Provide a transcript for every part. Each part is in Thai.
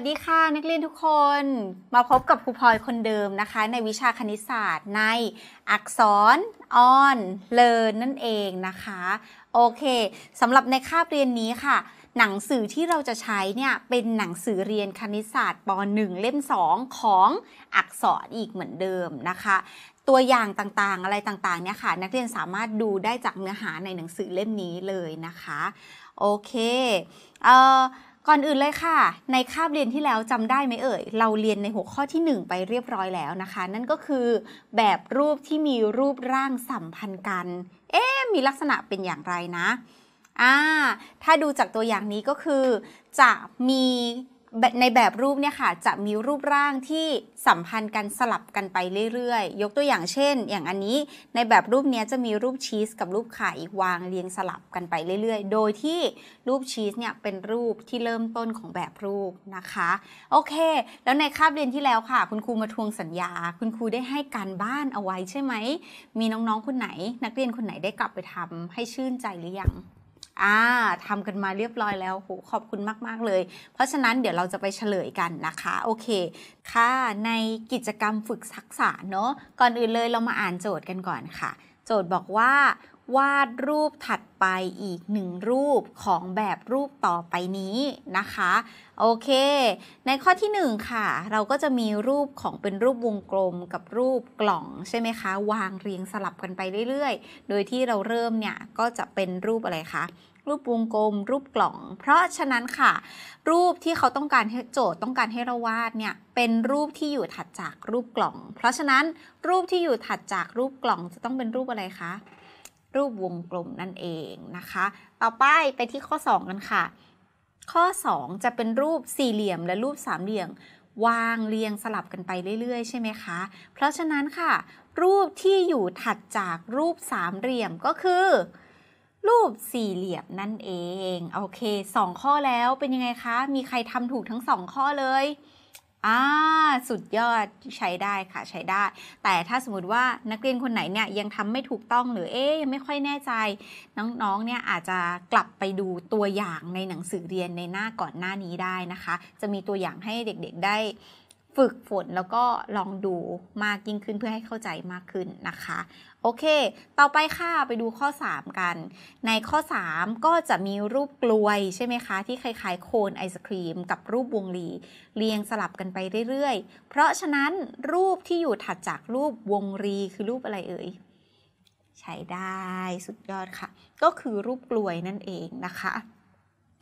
สดีค่ะนักเรียนทุกคนมาพบกับครูพลอยคนเดิมนะคะ ในวิชาคณิตศาสตร์ในอักษรออนเลินนั่นเองนะคะโอเคสำหรับในคาบเรียนนี้ค่ะ หนังสือที่เราจะใช้เนี่ยเป็นหนังสือเรียนคณิตศาสตร์ป .1 เล่ม 2 ของอักษรอีกเหมือนเดิมนะคะ ตัวอย่างต่างๆอะไรต่างๆเนี่ยค่ะนักเรียนสามารถดูได้จากเนื้อหาในหนังสือเล่มนี้เลยนะคะโอเคเอ่อก่อนอื่นเลยค่ะในคาบเรียนที่แล้วจำได้ไหมเอ่ยเราเรียนในหัวข้อที่ 1 ไปเรียบร้อยแล้วนะคะ นั่นก็คือแบบรูปที่มีรูปร่างสัมพันธ์กัน เอ๊มีลักษณะเป็นอย่างไรนะอ่าถ้าดูจากตัวอย่างนี้ก็คือจะมีในแบบรูปเนี่ยค่ะจะมีรูปร่างที่สัมพันธ์กันสลับกันไปเรื่อย ๆ ยกตัวอย่างเช่น อย่างอันนี้ในแบบรูปนี้จะมีรูปชีสกับรูปไข่วางเรียงสลับกันไปเรื่อย ๆ โดยที่รูปชีสเนี่ยเป็นรูปที่เริ่มต้นของแบบรูปนะคะโอเค แล้วในคาบเรียนที่แล้วค่ะ คุณครูมาทวงสัญญา คุณครูได้ให้การบ้านเอาไว้ใช่ไหม มีน้องๆคนไหน นักเรียนคนไหนได้กลับไปทำให้ชื่นใจหรือยังอ่าทำกันมาเรียบร้อยแล้วโหขอบคุณมากๆเลย เพราะฉะนั้นเดี๋ยวเราจะไปเฉลยกันนะคะ โอเค ค่ะ ในกิจกรรมฝึกทักษะเนาะ ก่อนอื่นเลย เรามาอ่านโจทย์กันก่อนค่ะ โจทย์บอกว่า วาดรูปถัดไปอีกหนึ่งรูปของแบบรูปต่อไปนี้นะคะ โอเค ในข้อที่1ค่ะ เราก็จะมีรูปของเป็นรูปวงกลมกับรูปกล่องใช่ไหมคะ วางเรียงสลับกันไปเรื่อย ๆ โดยที่เราเริ่มเนี่ยก็จะเป็นรูปอะไรคะรูปวงกลมรูปกล่อง เพราะฉะนั้นค่ะ รูปที่เขาต้องการให้โจทย์ต้องการให้เราวาดเนี่ยเป็นรูปที่อยู่ถัดจากรูปกล่อง เพราะฉะนั้นรูปที่อยู่ถัดจากรูปกล่องจะต้องเป็นรูปอะไรคะ รูปวงกลมนั่นเองนะคะ ต่อไปไปที่ข้อ 2 กันค่ะ ข้อ2จะเป็นรูปสี่เหลี่ยมและรูปสามเหลี่ยมวางเรียงสลับกันไปเรื่อยๆใช่ไหมคะ เพราะฉะนั้นค่ะ รูปที่อยู่ถัดจากรูปสามเหลี่ยมก็คือรูปสี่เหลี่ยมนั่นเองโอเคสองข้อแล้วเป็นยังไงคะ มีใครทำถูกทั้งสองข้อเลยอ่าสุดยอดใช้ได้ค่ะ ใช้ได้ แต่ถ้าสมมติว่านักเรียนคนไหนเนี่ย ยังทำไม่ถูกต้อง หรือเอ๊ยไม่ค่อยแน่ใจน้องๆเนี่ยอาจจะกลับไปดูตัวอย่างในหนังสือเรียนในหน้าก่อนหน้านี้ได้นะคะ จะมีตัวอย่างให้เด็กๆได้ฝึกฝนแล้วก็ลองดูมากยิ่งขึ้นเพื่อให้เข้าใจมากขึ้นนะคะ โอเค ต่อไปค่ะ ไปดูข้อ 3 กัน ในข้อ 3 ก็จะมีรูปกลวยใช่ไหมคะที่คล้ายๆโคนไอศครีม กับรูปวงรี เรียงสลับกันไปเรื่อยๆ เพราะฉะนั้นรูปที่อยู่ถัดจากรูปวงรีคือรูปอะไรเอ่ย ใช้ได้สุดยอดค่ะ ก็คือรูปกลวยนั่นเองนะคะ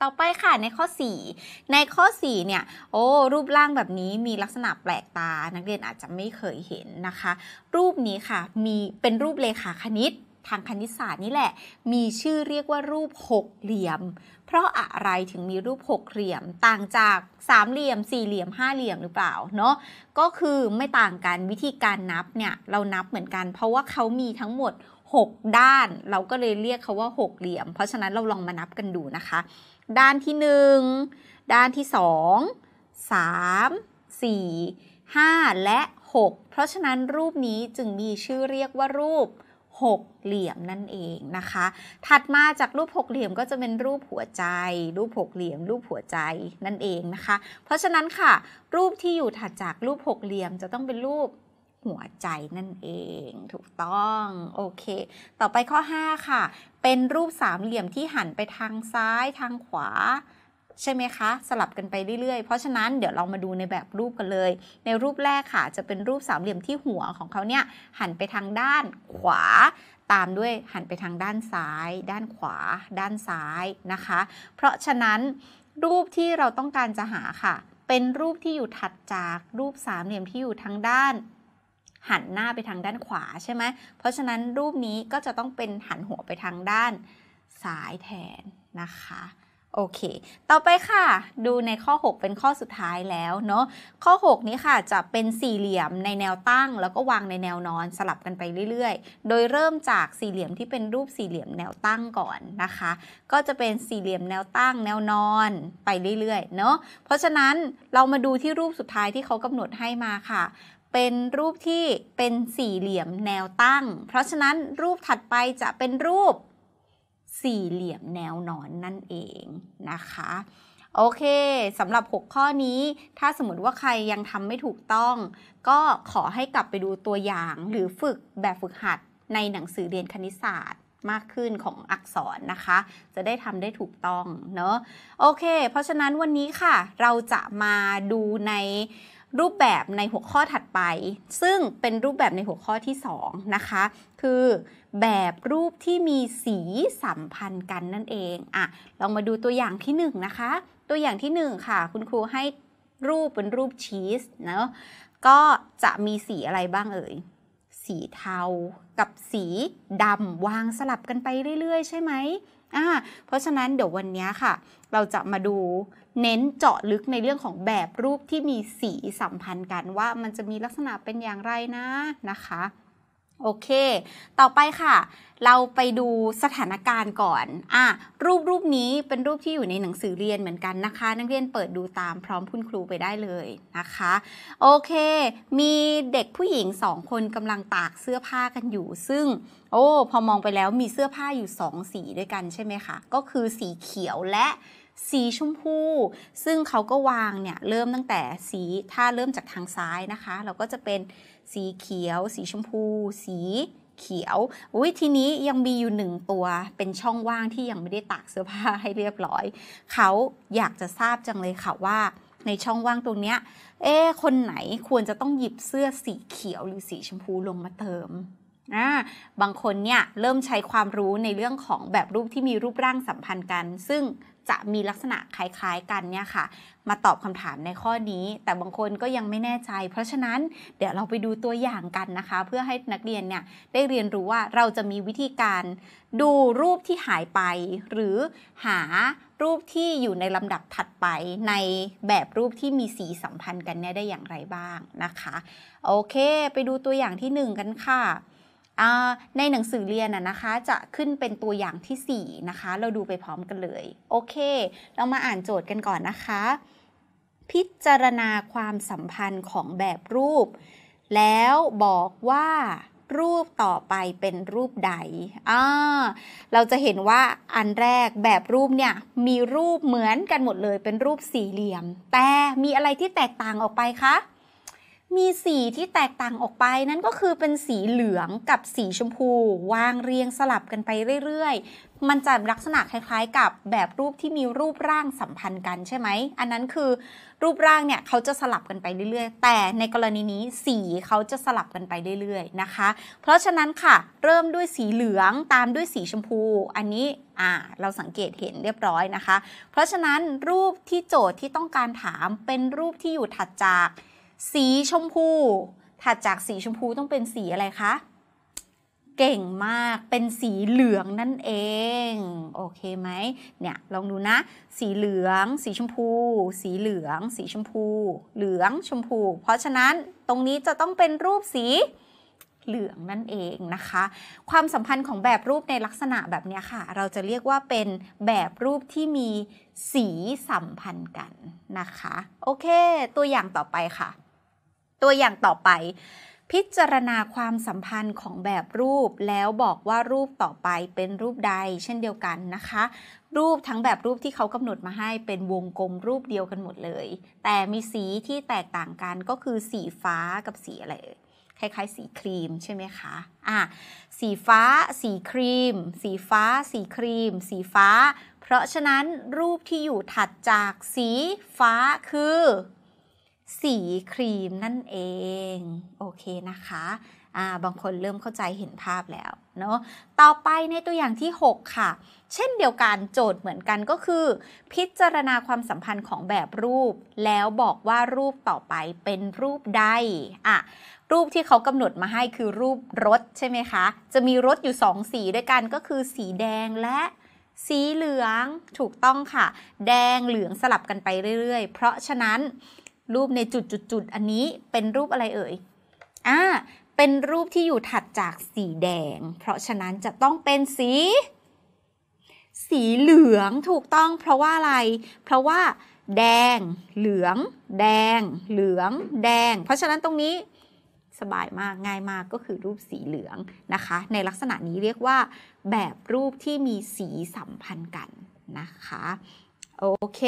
ต่อไปค่ะในข้อ 4 ในข้อ4เนี่ยโอ้รูปร่างแบบนี้มีลักษณะแปลกตานักเรียนอาจจะไม่เคยเห็นนะคะ รูปนี้ค่ะมีเป็นรูปเลขาคณิตทางคณิตศาสตร์นี่แหละ มีชื่อเรียกว่ารูปหกเหลี่ยม เพราะอะไรถึงมีรูปหกเหลี่ยมต่างจากสามเหลี่ยม สี่เหลี่ยมห้าเหลี่ยมหรือเปล่าเนาะก็คือไม่ต่างกัน วิธีการนับเนี่ยเรานับเหมือนกัน เพราะว่าเขามีทั้งหมด 6 ด้าน เราก็เลยเรียกเขาว่าหกเหลี่ยม เพราะฉะนั้นเราลองมานับกันดูนะคะด้านที่1ด้านที่2 3 4 5 และ 6 เพราะฉะนั้นรูปนี้จึงมีชื่อเรียกว่ารูปหกเหลี่ยมนั่นเองนะคะ ถัดมาจากรูปหกเหลี่ยมก็จะเป็นรูปหัวใจ รูปหกเหลี่ยม รูปหัวใจนั่นเองนะคะ เพราะฉะนั้นค่ะรูปที่อยู่ถัดจากรูปหกเหลี่ยมจะต้องเป็นรูปหัวใจนั่นเองถูกต้องโอเค ต่อไปข้อ 5 ค่ะ เป็นรูปสามเหลี่ยมที่หันไปทางซ้ายทางขวาใช่ไหมคะ สลับกันไปเรื่อย ๆ เพราะฉะนั้นเดี๋ยวเรามาดูในแบบรูปกันเลย ในรูปแรกค่ะ จะเป็นรูปสามเหลี่ยมที่หัวของเขาเนี่ยหันไปทางด้านขวา ตามด้วยหันไปทางด้านซ้าย ด้านขวาด้านซ้ายนะคะ เพราะฉะนั้นรูปที่เราต้องการจะหาค่ะ เป็นรูปที่อยู่ถัดจากรูปสามเหลี่ยมที่อยู่ทางด้านหันหน้าไปทางด้านขวาใช่ไหม เพราะฉะนั้นรูปนี้ก็จะต้องเป็นหันหัวไปทางด้านซ้ายแทนนะคะ โอเค ต่อไปค่ะ ดูในข้อ 6 เป็นข้อสุดท้ายแล้วเนาะข้อ 6 นี้ค่ะจะเป็นสี่เหลี่ยมในแนวตั้ง แล้วก็วางในแนวนอนสลับกันไปเรื่อยๆ โดยเริ่มจากสี่เหลี่ยมที่เป็นรูปสี่เหลี่ยมแนวตั้งก่อนนะคะ ก็จะเป็นสี่เหลี่ยมแนวตั้งแนวนอนไปเรื่อยๆเนาะเพราะฉะนั้นเรามาดูที่รูปสุดท้ายที่เขากำหนดให้มาค่ะเป็นรูปที่เป็นสี่เหลี่ยมแนวตั้ง เพราะฉะนั้นรูปถัดไปจะเป็นรูปสี่เหลี่ยมแนวนอนนั่นเองนะคะโอเคสำหรับ6ข้อนี้ ถ้าสมมติว่าใครยังทำไม่ถูกต้อง ก็ขอให้กลับไปดูตัวอย่างหรือฝึกแบบฝึกหัดในหนังสือเรียนคณิตศาสตร์ มากขึ้นของอักษรนะคะ จะได้ทำได้ถูกต้องเนาะโอเค เพราะฉะนั้นวันนี้ค่ะ เราจะมาดูในรูปแบบในหัวข้อถัดไป ซึ่งเป็นรูปแบบในหัวข้อที่ 2 นะคะ คือแบบรูปที่มีสีสัมพันธ์กันนั่นเอง อ่ะ ลองมาดูตัวอย่างที่ 1 นะคะ ตัวอย่างที่ 1 ค่ะ คุณครูให้รูปเป็นรูปชีสเนาะก็จะมีสีอะไรบ้างเอ่ยสีเทากับสีดำวางสลับกันไปเรื่อยๆ ใช่ไหมอ่าเพราะฉะนั้นเดี๋ยววันนี้ค่ะ เราจะมาดูเน้นเจาะลึกในเรื่องของแบบรูปที่มีสีสัมพันธ์กันว่ามันจะมีลักษณะเป็นอย่างไรนะนะคะโอเค ต่อไปค่ะ เราไปดูสถานการณ์ก่อนอ่ะรูปรูปนี้เป็นรูปที่อยู่ในหนังสือเรียนเหมือนกันนะคะ นักเรียนเปิดดูตามพร้อมคุณครูไปได้เลยนะคะ โอเค มีเด็กผู้หญิงสองคนกำลังตากเสื้อผ้ากันอยู่ ซึ่ง โอ้ พอมองไปแล้วมีเสื้อผ้าอยู่สองสีด้วยกันใช่ไหมคะ ก็คือสีเขียวและสีชมพู ซึ่งเขาก็วางเนี่ยเริ่มตั้งแต่สีถ้าเริ่มจากทางซ้ายนะคะ เราก็จะเป็นสีเขียว สีชมพู สีเขียวอุ้ยทีนี้ยังมีอยู่หนึ่งตัวเป็นช่องว่างที่ยังไม่ได้ตากเสื้อผ้าให้เรียบร้อยเขาอยากจะทราบจังเลยค่ะว่าในช่องว่างตรงนี้เอ๊คนไหนควรจะต้องหยิบเสื้อสีเขียวหรือสีชมพูลงมาเติมนะบางคนเนี่ยเริ่มใช้ความรู้ในเรื่องของแบบรูปที่มีรูปร่างสัมพันธ์กัน ซึ่งจะมีลักษณะคล้ายๆกันเนี่ยค่ะ มาตอบคำถามในข้อนี้ แต่บางคนก็ยังไม่แน่ใจ เพราะฉะนั้นเดี๋ยวเราไปดูตัวอย่างกันนะคะ เพื่อให้นักเรียนเนี่ย ได้เรียนรู้ว่าเราจะมีวิธีการดูรูปที่หายไป หรือหารูปที่อยู่ในลำดับถัดไป ในแบบรูปที่มีสีสัมพันธ์กันเนี่ยได้อย่างไรบ้างนะคะ โอเค ไปดูตัวอย่างที่ 1 กันค่ะในหนังสือเรียนนะคะจะขึ้นเป็นตัวอย่างที่4นะคะเราดูไปพร้อมกันเลย โอเค เรามาอ่านโจทย์กันก่อนนะคะ พิจารณาความสัมพันธ์ของแบบรูป แล้วบอกว่ารูปต่อไปเป็นรูปใดอ่าเราจะเห็นว่าอันแรกแบบรูปเนี่ยมีรูปเหมือนกันหมดเลยเป็นรูปสี่เหลี่ยม แต่มีอะไรที่แตกต่างออกไปคะมีสีที่แตกต่างออกไปนั่นก็คือเป็นสีเหลืองกับสีชมพู วางเรียงสลับกันไปเรื่อยๆ มันจะลักษณะคล้ายๆ กับแบบรูปที่มีรูปร่างสัมพันธ์กันใช่ไหม อันนั้นคือรูปร่างเนี่ยเขาจะสลับกันไปเรื่อยๆ แต่ในกรณีนี้สีเขาจะสลับกันไปเรื่อยๆนะคะ เพราะฉะนั้นค่ะ เริ่มด้วยสีเหลืองตามด้วยสีชมพู อันนี้อ่าเราสังเกตเห็นเรียบร้อยนะคะ เพราะฉะนั้นรูปที่โจทย์ที่ต้องการถามเป็นรูปที่อยู่ถัดจากสีชมพูถัดจากสีชมพูต้องเป็นสีอะไรคะ เก่งมากเป็นสีเหลืองนั่นเอง โอเคไหมเนี่ยลองดูนะ สีเหลือง สีชมพู สีเหลือง สีชมพู เหลืองชมพู เพราะฉะนั้นตรงนี้จะต้องเป็นรูปสีเหลืองนั่นเองนะคะ ความสัมพันธ์ของแบบรูปในลักษณะแบบนี้ค่ะ เราจะเรียกว่าเป็นแบบรูปที่มีสีสัมพันธ์กันนะคะ โอเค ตัวอย่างต่อไปค่ะตัวอย่างต่อไปพิจารณาความสัมพันธ์ของแบบรูป แล้วบอกว่ารูปต่อไปเป็นรูปใดเช่นเดียวกันนะคะ รูปทั้งแบบรูปที่เขากำหนดมาให้เป็นวงกลมรูปเดียวกันหมดเลย แต่มีสีที่แตกต่างกันก็คือสีฟ้ากับสีอะไรคล้ายๆ สีครีมใช่ไหมคะอ่ะสีฟ้า สีครีม สีฟ้า สีครีม สีฟ้า เพราะฉะนั้นรูปที่อยู่ถัดจากสีฟ้าคือสีครีมนั่นเอง โอเคนะคะาบางคนเริ่มเข้าใจเห็นภาพแล้วเนาะต่อไปในตัวอย่างที่ 6 ค่ะ เช่นเดียวกันโจทย์เหมือนกันก็คือ พิจารณาความสัมพันธ์ของแบบรูป แล้วบอกว่ารูปต่อไปเป็นรูปใดอ่ะรูปที่เขากำหนดมาให้คือรูปรถใช่ไหมคะ จะมีรถอยู่ 2 สีด้วยกันก็คือสีแดงและ สีเหลืองถูกต้องค่ะ แดงเหลืองสลับกันไปเรื่อยๆ เพราะฉะนั้นรูปในจุดจุดจุดอันนี้เป็นรูปอะไรเอ่ยอ่าเป็นรูปที่อยู่ถัดจากสีแดง เพราะฉะนั้นจะต้องเป็นสี สีเหลืองถูกต้องเพราะว่าอะไร เพราะว่าแดง เหลือง แดง เหลืองแดง เพราะฉะนั้นตรงนี้สบายมากง่ายมาก ก็คือรูปสีเหลืองนะคะในลักษณะนี้เรียกว่า แบบรูปที่มีสีสัมพันธ์กันนะคะโอเค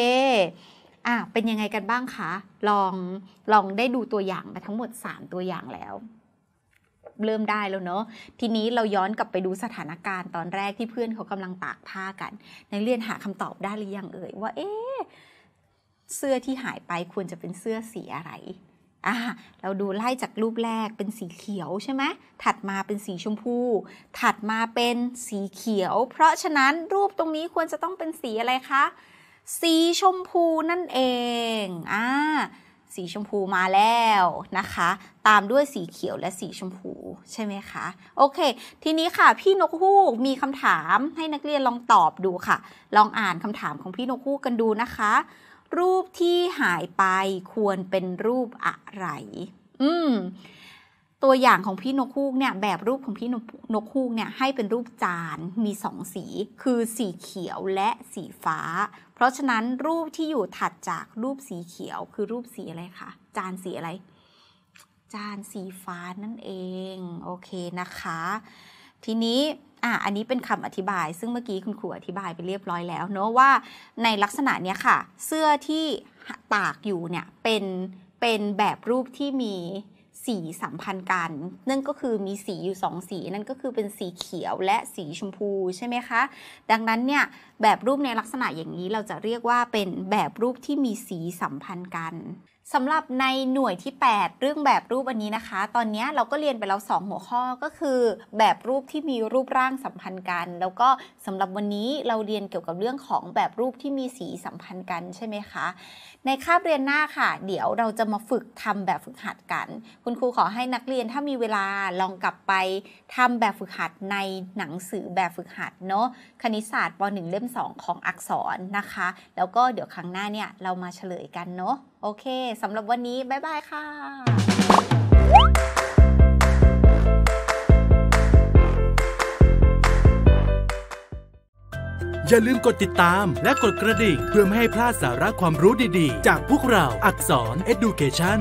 อ่ะเป็นยังไงกันบ้างคะ ลอง ลองได้ดูตัวอย่างมาทั้งหมด3ตัวอย่างแล้ว เริ่มได้แล้วเนาะ ทีนี้เราย้อนกลับไปดูสถานการณ์ตอนแรกที่เพื่อนเขากำลังตากผ้ากันนักเรียนหาคำตอบได้หรือยังเอ่ยว่า เอ๊เสื้อที่หายไปควรจะเป็นเสื้อสีอะไรอ่ะเราดูไล่จากรูปแรกเป็นสีเขียวใช่ไหม ถัดมาเป็นสีชมพู ถัดมาเป็นสีเขียว เพราะฉะนั้นรูปตรงนี้ควรจะต้องเป็นสีอะไรคะสีชมพูนั่นเอง อ่า สีชมพูมาแล้วนะคะ ตามด้วยสีเขียวและสีชมพูใช่ไหมคะ โอเค ทีนี้ค่ะ พี่นกฮูกมีคำถามให้นักเรียนลองตอบดูค่ะ ลองอ่านคำถามของพี่นกฮูกกันดูนะคะ รูปที่หายไปควรเป็นรูปอะไร อืมตัวอย่างของพี่นกฮูกเนี่ยแบบรูปของพี่นกฮูกเนี่ยให้เป็นรูปจานมีสองสีคือสีเขียวและสีฟ้า เพราะฉะนั้นรูปที่อยู่ถัดจากรูปสีเขียวคือรูปสีอะไรคะจานสีอะไร จานสีฟ้านั่นเองโอเคนะคะ ทีนี้อ่ะอันนี้เป็นคำอธิบาย ซึ่งเมื่อกี้คุณครูอธิบายไปเรียบร้อยแล้วเนาะว่าในลักษณะเนี้ยค่ะเสื้อที่ตากอยู่เนี่ยเป็นเป็นแบบรูปที่มีสีสัมพันธ์กัน นั่นก็คือมีสีอยู่ 2 สี นั่นก็คือเป็นสีเขียวและสีชมพูใช่ไหมคะ ดังนั้นเนี่ยแบบรูปในลักษณะอย่างนี้เราจะเรียกว่าเป็นแบบรูปที่มีสีสัมพันธ์กันสำหรับในหน่วยที่ 8 เรื่องแบบรูปอันนี้นะคะ ตอนนี้เราก็เรียนไปแล้ว 2 หัวข้อก็คือ แบบรูปที่มีรูปร่างสัมพันธ์กัน แล้วก็สำหรับวันนี้เราเรียนเกี่ยวกับเรื่องของแบบรูปที่มีสีสัมพันธ์กันใช่ไหมคะ ในคาบเรียนหน้าค่ะ เดี๋ยวเราจะมาฝึกทำแบบฝึกหัดกัน คุณครูขอให้นักเรียนถ้ามีเวลาลองกลับไปทำแบบฝึกหัดในหนังสือแบบฝึกหัดเนาะ คณิตศาสตร์ป .1 เล่ม2 ของอักษรนะคะ แล้วก็เดี๋ยวครั้งหน้าเนี่ยเรามาเฉลยกันเนาะโอเค สำหรับวันนี้ บ๊ายบายค่ะ อย่าลืมกดติดตามและกดกระดิ่งเพื่อไม่ให้พลาดสาระความรู้ดีๆ จากพวกเรา อักษร Education